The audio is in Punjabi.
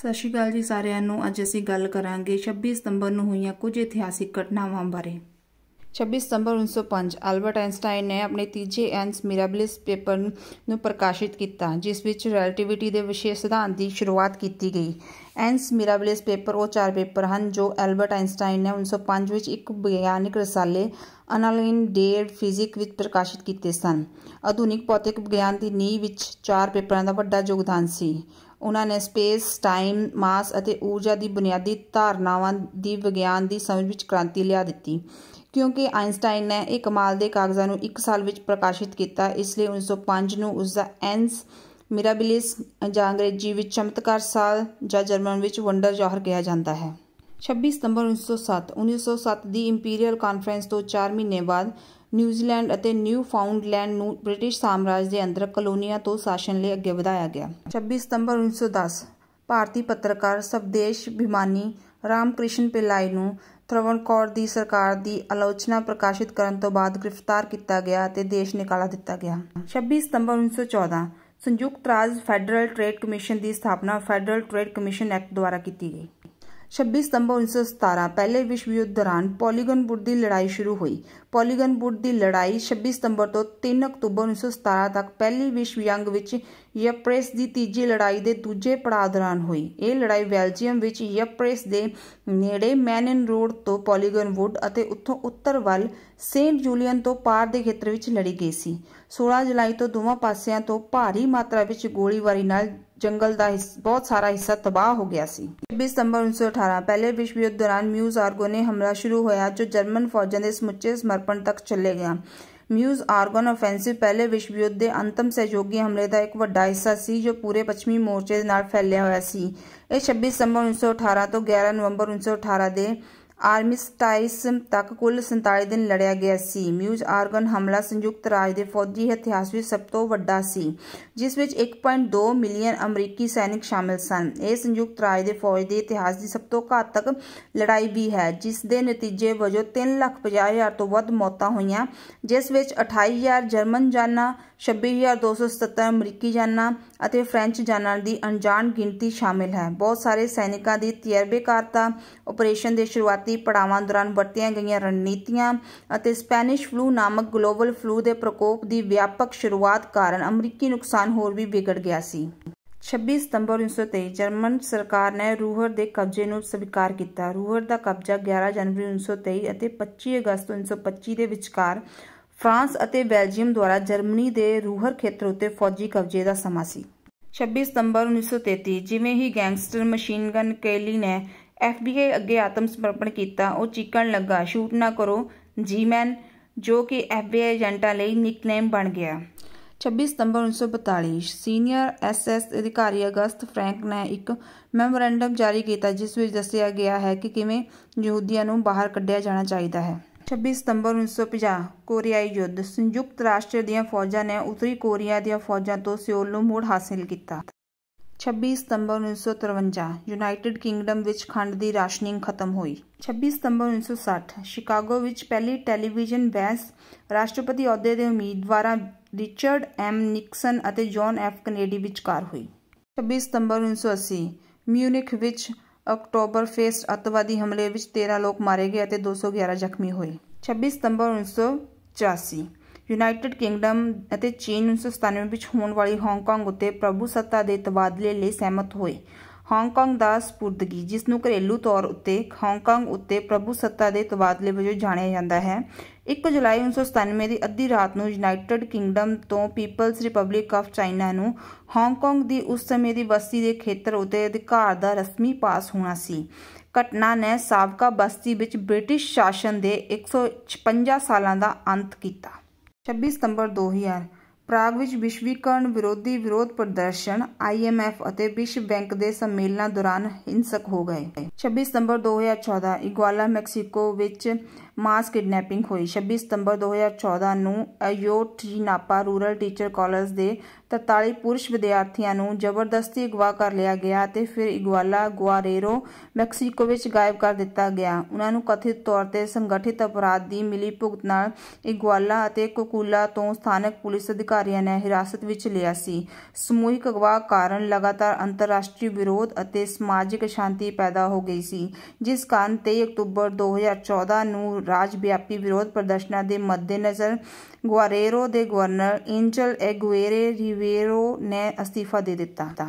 ਸਤਿ ਸ਼੍ਰੀ ਅਕਾਲ ਜੀ ਸਾਰਿਆਂ ਨੂੰ ਅੱਜ ਅਸੀਂ ਗੱਲ ਕਰਾਂਗੇ 26 ਸਤੰਬਰ ਨੂੰ ਹੋਈਆਂ ਕੁਝ ਇਤਿਹਾਸਿਕ ਘਟਨਾਵਾਂ ਬਾਰੇ 26 ਸਤੰਬਰ 1905 ਅਲਬਰਟ ਆਇਨਸਟਾਈਨ ਨੇ ਆਪਣੇ ਤੀਜੇ ਐਨਸ ਮਿਰਾਬਲਿਸ ਪੇਪਰ ਨੂੰ ਪ੍ਰਕਾਸ਼ਿਤ ਕੀਤਾ ਜਿਸ ਵਿੱਚ ਰਿਲੇਟੀਵਿਟੀ ਦੇ ਵਿਸ਼ੇਸ਼ ਸਿਧਾਂਤ ਦੀ ਸ਼ੁਰੂਆਤ ਕੀਤੀ ਗਈ ਐਨਸ ਮਿਰਾਬਲਿਸ ਪੇਪਰ ਉਹ ਚਾਰ ਪੇਪਰ ਹਨ ਜੋ ਅਲਬਰਟ ਆਇਨਸਟਾਈਨ ਨੇ 1905 ਵਿੱਚ ਇੱਕ ਵਿਗਿਆਨਿਕ ਰਸਾਲੇ ਅਨਲਿਨ ਡੇਡ ਫਿਜ਼ਿਕ ਵਿੱਚ ਪ੍ਰਕਾਸ਼ਿਤ ਕੀਤੇ ਸਨ ਆਧੁਨਿਕ ਭੌਤਿਕ ਵਿਗਿਆਨ ਦੀ ਨੀਂਹ ਵਿੱਚ ਚਾਰ ਪੇਪਰਾਂ ਦਾ ਵੱਡਾ ਯੋਗਦਾਨ ਸੀ ਉਹਨਾਂ ਨੇ ਸਪੇਸ ਟਾਈਮ ਮਾਸ ਅਤੇ ਊਰਜਾ ਦੀ ਬੁਨਿਆਦੀ ਧਾਰਨਾਵਾਂ ਦੀ ਵਿਗਿਆਨ ਦੀ ਸਮਝ ਵਿੱਚ ਕ੍ਰਾਂਤੀ ਲਿਆ ਦਿੱਤੀ ਕਿਉਂਕਿ ਆਇਨਸਟਾਈਨ ਨੇ ਇਹ ਕਮਾਲ ਦੇ ਕਾਗਜ਼ਾਂ ਨੂੰ 1 ਸਾਲ ਵਿੱਚ ਪ੍ਰਕਾਸ਼ਿਤ ਕੀਤਾ ਇਸ ਲਈ 1905 ਨੂੰ ਉਸ ਦਾ ਐਂਸ ਮਿਰਾਬਿਲਿਸ ਜਾਂ ਅੰਗਰੇਜ਼ੀ ਵਿੱਚ ਚਮਤਕਾਰ ਸਾਲ ਜਾਂ ਜਰਮਨ ਵਿੱਚ ਵੰਡਰ ਜੋਹਰ ਕਿਹਾ ਜਾਂਦਾ ਹੈ 26 ਸਤੰਬਰ 1907 1907 ਦੀ ਇੰਪੀਰੀਅਲ ਕਾਨਫਰੰਸ ਤੋਂ 4 ਮਹੀਨੇ ਬਾਅਦ ਨਿਊਜ਼ੀਲੈਂਡ ਅਤੇ ਨਿਊਫਾਊਂਡਲੈਂਡ ਨੂੰ ਬ੍ਰਿਟਿਸ਼ ਸਾਮਰਾਜ ਦੇ ਅੰਦਰ ਕਲੋਨੀਆਂ ਤੋਂ ਸ਼ਾਸਨ ਲਈ ਅੱਗੇ ਵਧਾਇਆ ਗਿਆ 26 ਸਤੰਬਰ 1910 ਭਾਰਤੀ ਪੱਤਰਕਾਰ ਸਵਦੇਸ਼ ਭਿਮਾਨੀ ਰਾਮਕ੍ਰਿਸ਼ਨ ਪਿਲਾਈ ਨੂੰ ਤ੍ਰਵਣਕੌਰ ਦੀ ਸਰਕਾਰ ਦੀ ਆਲੋਚਨਾ ਪ੍ਰਕਾਸ਼ਿਤ ਕਰਨ ਤੋਂ ਬਾਅਦ ਗ੍ਰਿਫਤਾਰ ਕੀਤਾ ਗਿਆ ਅਤੇ ਦੇਸ਼ ਨਿਕਾਲਾ ਦਿੱਤਾ ਗਿਆ 26 ਸਤੰਬਰ 1914 ਸੰਯੁਕਤ ਰਾਜ ਫੈਡਰਲ ਟ੍ਰੇਡ ਕਮਿਸ਼ਨ ਦੀ ਸਥਾਪਨਾ ਫੈਡਰਲ ਟ੍ਰੇਡ ਕਮਿਸ਼ਨ ਐਕਟ ਦੁਆਰਾ ਕੀਤੀ ਗਈ 26 ਸਤੰਬਰ 1917 ਪਹਿਲੇ ਵਿਸ਼ਵ ਯੁੱਧ ਦੌਰਾਨ ਪੋਲੀਗਨ ਬੁੱਟ ਦੀ ਲੜਾਈ ਸ਼ੁਰੂ ਹੋਈ ਪੋਲੀਗਨ ਬੁੱਟ ਦੀ ਲੜਾਈ 26 ਸਤੰਬਰ ਤੋਂ 3 ਅਕਤੂਬਰ 1917 ਤੱਕ ਪਹਿਲੀ ਵਿਸ਼ਵ ਯੰਗ ਵਿੱਚ ਯਪਰੇਸ ਦੀ ਤੀਜੀ ਲੜਾਈ ਦੇ ਦੂਜੇ ਪੜਾਅ ਦੌਰਾਨ ਹੋਈ ਇਹ ਲੜਾਈ ਬੈਲਜੀਅਮ ਵਿੱਚ ਯਪਰੇਸ ਦੇ ਨੇੜੇ ਮੈਨਨ ਰੋਡ ਤੋਂ ਪੋਲੀਗਨ ਵੁੱਡ ਅਤੇ ਉੱਥੋਂ ਉੱਤਰ ਵੱਲ ਸੇਂਟ ਜੂਲੀਅਨ ਤੋਂ ਪਾਰ ਦੇ ਖੇਤਰ ਵਿੱਚ ਲੜੀ ਗਈ ਸੀ 16 ਜੁਲਾਈ ਤੋਂ ਦੋਵਾਂ ਪਾਸਿਆਂ ਤੋਂ ਭਾਰੀ ਮਾਤਰਾ ਵਿੱਚ ਗੋਲੀਬਾਰੀ ਨਾਲ ਜੰਗਲ ਦਾ ਬਹੁਤ ਸਾਰਾ ਹਿੱਸਾ ਤਬਾਹ ਹੋ ਗਿਆ ਸੀ 20 ਸਤੰਬਰ 1918 ਪਹਿਲੇ ਵਿਸ਼ਵ ਯੁੱਧ ਦੌਰਾਨ ਮਿਊਜ਼ ਨੇ ਹਮਲਾ ਸ਼ੁਰੂ ਹੋਇਆ ਜੋ ਜਰਮਨ ਫੌਜਾਂ ਦੇ ਸਮੁੱਚੇ ਸਮਰਪਣ ਤੱਕ ਚੱਲੇ ਗਿਆ ਮਿਊਜ਼ ਆਰਗਨ ਆਫੈਂਸਿਵ ਪਹਿਲੇ ਵਿਸ਼ਵ ਯੁੱਧ ਦੇ ਅੰਤਮ ਸਹਿਯੋਗੀ ਹਮਲੇ ਦਾ ਇੱਕ ਵੱਡਾ ਹਿੱਸਾ ਸੀ ਜੋ ਪੂਰੇ ਪੱਛਮੀ ਮੋਰਚੇ ਦੇ ਨਾਲ ਫੈਲਿਆ ਹੋਇਆ ਸੀ ਇਹ 26 ਸਤੰਬਰ 1918 ਤੋਂ 11 ਨਵੰਬਰ 1918 ਦੇ ਆਰਮਿਸਟਾਈਸ ਤੱਕ ਕੁੱਲ 47 ਦਿਨ ਲੜਿਆ ਗਿਆ ਸੀ ਮਿਊਜ਼ ਆਰਗਨ ਹਮਲਾ ਸੰਯੁਕਤ ਰਾਜ ਦੇ ਫੌਜੀ ਇਤਿਹਾਸ ਵਿੱਚ ਸਭ ਤੋਂ ਵੱਡਾ ਸੀ ਜਿਸ ਵਿੱਚ 1.2 ਮਿਲੀਅਨ ਅਮਰੀਕੀ ਸੈਨਿਕ ਸ਼ਾਮਲ ਸਨ ਇਹ ਸੰਯੁਕਤ ਰਾਜ ਦੇ ਫੌਜ ਦੇ ਇਤਿਹਾਸ ਦੀ ਸਭ ਤੋਂ ਘਾਤਕ ਲੜਾਈ ਵੀ ਹੈ ਜਿਸ ਦੇ ਨਤੀਜੇ ਵਜੋਂ 350000 ਤੋਂ ਵੱਧ ਮੌਤਾਂ ਹੋਈਆਂ ਜਿਸ ਵਿੱਚ 28000 ਜਰਮਨ ਜਾਨਾਂ 26270 ਅਮਰੀਕੀ ਜਾਨਾਂ ਅਤੇ ਫ੍ਰੈਂਚ ਜਾਨਾਂ ਦੀ ਅਣਜਾਣ ਗਿਣਤੀ ਸ਼ਾਮਲ ਹੈ ਬਹੁਤ ਸਾਰੇ ਸੈਨਿਕਾਂ ਦੀ ਤਜਰਬੇਕਾਰਤਾ ਆਪਰੇਸ਼ਨ ਦੇ ਸ਼ੁਰੂਆਤ ਸ਼ੁਰੂਆਤੀ ਪੜਾਵਾਂ ਦੌਰਾਨ ਵਰਤੀਆਂ ਗਈਆਂ ਰਣਨੀਤੀਆਂ ਅਤੇ ਸਪੈਨਿਸ਼ ਫਲੂ ਨਾਮਕ ਗਲੋਬਲ ਫਲੂ ਦੇ ਪ੍ਰਕੋਪ ਦੀ ਵਿਆਪਕ ਸ਼ੁਰੂਆਤ ਕਾਰਨ ਅਮਰੀਕੀ ਨੁਕਸਾਨ ਹੋਰ ਵੀ ਵਿਗੜ ਗਿਆ ਸੀ 26 ਸਤੰਬਰ 1923 ਜਰਮਨ ਸਰਕਾਰ ਨੇ ਰੂਹਰ ਦੇ ਕਬਜ਼ੇ ਨੂੰ ਸਵੀਕਾਰ ਕੀਤਾ ਰੂਹਰ ਦਾ ਕਬਜ਼ਾ 11 ਜਨਵਰੀ 1923 ਅਤੇ 25 ਅਗਸਤ 1925 ਦੇ ਵਿਚਕਾਰ ਫਰਾਂਸ ਅਤੇ ਬੈਲਜੀਅਮ ਦੁਆਰਾ ਜਰਮਨੀ ਦੇ ਰੂਹਰ ਖੇਤਰ ਉੱਤੇ ਫੌਜੀ ਕਬਜ਼ੇ ਦਾ ਸਮਾਂ ਸੀ 26 ਸਤੰਬਰ 1933 ਜਿਵੇਂ ਹੀ ਗੈਂਗਸਟਰ ਮਸ਼ੀਨ ਗਨ ਕੇਲੀ ਨੇ ਐਫਬੀਆਈ ਅੱਗੇ ਆਤਮ ਸਮਰਪਣ ਕੀਤਾ ਉਹ ਚੀਕਣ ਲੱਗਾ ਸ਼ੂਟ ਨਾ ਕਰੋ ਜੀਮੈਨ ਜੋ ਕਿ ਐਫਬੀਆਈ ਏਜੰਟਾਂ ਲਈ ਨਿਕਨੇਮ ਬਣ ਗਿਆ 26 ਸਤੰਬਰ 1942 ਸੀਨੀਅਰ ਐਸਐਸ ਅਧਿਕਾਰੀ ਅਗਸਤ ਫ੍ਰੈਂਕ ਨੇ ਇੱਕ ਮੈਮੋਰੈਂਡਮ ਜਾਰੀ ਕੀਤਾ ਜਿਸ ਵਿੱਚ ਦੱਸਿਆ ਗਿਆ ਹੈ ਕਿ ਕਿਵੇਂ ਯਹੂਦੀਆਂ ਨੂੰ ਬਾਹਰ ਕੱਢਿਆ ਜਾਣਾ ਚਾਹੀਦਾ ਹੈ 26 ਸਤੰਬਰ 1950 ਕੋਰੀਆਈ ਯੁੱਧ ਸੰਯੁਕਤ ਰਾਸ਼ਟਰ ਦੀਆਂ ਫੌਜਾਂ ਨੇ ਉੱਤਰੀ ਕੋਰੀਆ ਦੀਆਂ ਫੌਜਾਂ ਤੋਂ ਸਿਓਲ ਨੂੰ ਮੁੜ ਹਾਸਲ ਕੀਤਾ 26 ਸਤੰਬਰ 1953 ਯੂਨਾਈਟਿਡ ਕਿੰਗਡਮ ਵਿੱਚ ਖੰਡ ਦੀ ਰਾਸ਼ਨਿੰਗ ਖਤਮ ਹੋਈ 26 ਸਤੰਬਰ 1960 ਸ਼ਿਕਾਗੋ ਵਿੱਚ ਪਹਿਲੀ ਟੈਲੀਵਿਜ਼ਨ ਬਹਿਸ ਰਾਸ਼ਟਰਪਤੀ ਅਹੁਦੇ ਦੇ ਉਮੀਦਵਾਰਾਂ ਰਿਚਰਡ ਐਮ ਨਿਕਸਨ ਅਤੇ ਜੌਨ ਐਫ ਕੈਨੇਡੀ ਵਿਚਕਾਰ ਹੋਈ 26 ਸਤੰਬਰ 1980 ਮਿਊਨਿਕ ਵਿੱਚ ਅਕਟੋਬਰ ਫੇਸਟ ਅਤਵਾਦੀ ਹਮਲੇ ਵਿੱਚ 13 ਲੋਕ ਮਾਰੇ ਗਏ ਅਤੇ 211 ਜ਼ਖਮੀ ਹੋਏ 26 ਸਤੰਬਰ 1984 ਯੂਨਾਈਟਿਡ ਕਿੰਗਡਮ ਅਤੇ ਚੀਨ 1997 ਵਿੱਚ ਹੋਣ ਵਾਲੀ ਹਾਂਗਕਾਂਗ ਉੱਤੇ ਪ੍ਰਭੂ ਸੱਤਾ ਦੇ ਤਬਾਦਲੇ ਲਈ ਸਹਿਮਤ ਹੋਏ ਹਾਂਗਕਾਂਗ ਦਾ ਸਪੁਰਦਗੀ ਜਿਸ ਨੂੰ ਘਰੇਲੂ ਤੌਰ ਉੱਤੇ ਹਾਂਗਕਾਂਗ ਉੱਤੇ ਪ੍ਰਭੂ ਸੱਤਾ ਦੇ ਤਬਾਦਲੇ ਵਜੋਂ ਜਾਣਿਆ ਜਾਂਦਾ ਹੈ 1 ਜੁਲਾਈ 1997 ਦੀ ਅੱਧੀ ਰਾਤ ਨੂੰ ਯੂਨਾਈਟਿਡ ਕਿੰਗਡਮ ਤੋਂ ਪੀਪਲਸ ਰਿਪਬਲਿਕ ਆਫ ਚਾਈਨਾ ਨੂੰ ਹਾਂਗਕਾਂਗ ਦੀ ਉਸ ਸਮੇਂ ਦੀ ਬਸਤੀ ਦੇ ਖੇਤਰ ਉਤੇ ਅਧਿਕਾਰ ਦਾ ਰਸਮੀ ਪਾਸ ਹੋਣਾ ਸੀ ਘਟਨਾ ਨੇ ਸਾਬਕਾ ਬਸਤੀ ਵਿੱਚ ਬ੍ਰਿਟਿਸ਼ ਸ਼ਾਸਨ ਦੇ 156 ਸਾਲਾਂ ਦਾ ਅੰਤ ਕੀਤਾ 26 ਸਤੰਬਰ 2000 ਪ੍ਰਾਗ ਵਿੱਚ ਵਿਸ਼ਵੀਕਰਨ ਵਿਰੋਧੀ ਵਿਰੋਧ ਪ੍ਰਦਰਸ਼ਨ IMF ਅਤੇ ਵਿਸ਼ਵ ਬੈਂਕ ਦੇ ਸੰਮੇਲਨਾਂ ਦੌਰਾਨ ਹਿੰਸਕ ਹੋ ਗਏ 26 ਸਤੰਬਰ 2014 ਇਗਵਾਲਾ ਮੈਕਸੀਕੋ ਵਿੱਚ ਮਾਸ ਕਿਡਨੈਪਿੰਗ ਹੋਈ 26 ਸਤੰਬਰ 2014 ਨੂੰ ਨਾਪਾ ਰੂਰਲ ਟੀਚਰ ਕਾਲਜ ਦੇ 43 ਪੁਰਸ਼ ਵਿਦਿਆਰਥੀਆਂ ਨੂੰ ਜ਼ਬਰਦਸਤੀ ਅਗਵਾ ਕਰ ਲਿਆ ਗਿਆ ਅਤੇ ਫਿਰ ਇਗਵਾਲਾ ਗੁਆਰੇਰੋ ਮੈਕਸੀਕੋ ਵਿੱਚ ਗਾਇਬ ਕਰ ਦਿੱਤਾ ਗਿਆ ਉਹਨਾਂ ਨੂੰ ਕਥਿਤ ਤੌਰ ਤੇ ਸੰਗਠਿਤ ਅਪਰਾਧ ਦੀ ਮਿਲੀ ਭੁਗਤ ਨਾਲ ਇਗਵਾਲਾ ਅਤੇ ਕੋਕੂਲਾ ਤੋਂ ਸਥਾਨਕ ਪੁਲਿਸ ਅਧਿਕਾਰੀਆਂ ਨੇ ਹਿਰਾਸਤ ਵਿੱਚ ਲਿਆ ਸੀ ਸਮੂਹਿਕ ਅਗਵਾ ਕਾਰਨ ਲਗਾਤਾਰ ਅੰਤਰਰਾਸ਼ਟਰੀ ਵਿਰੋਧ ਅਤੇ ਸਮਾਜਿਕ ਸ਼ਾਂਤੀ ਪੈਦਾ ਹੋ ਗਈ ਸੀ ਜਿਸ ਕਾਰਨ 23 ਅਕਤੂਬਰ 2014 ਨੂੰ ਰਾਜ ਵਿਆਪੀ ਵਿਰੋਧ ਪ੍ਰਦਰਸ਼ਨਾਂ ਦੇ ਮੱਦੇਨਜ਼ਰ ਗੁਆਰੇਰੋ ਦੇ ਗਵਰਨਰ ਇੰਜਲ ਐਗੁਏਰੇ ਰਿਵੇਰੋ ਨੇ ਅਸਤੀਫਾ ਦੇ ਦਿੱਤਾ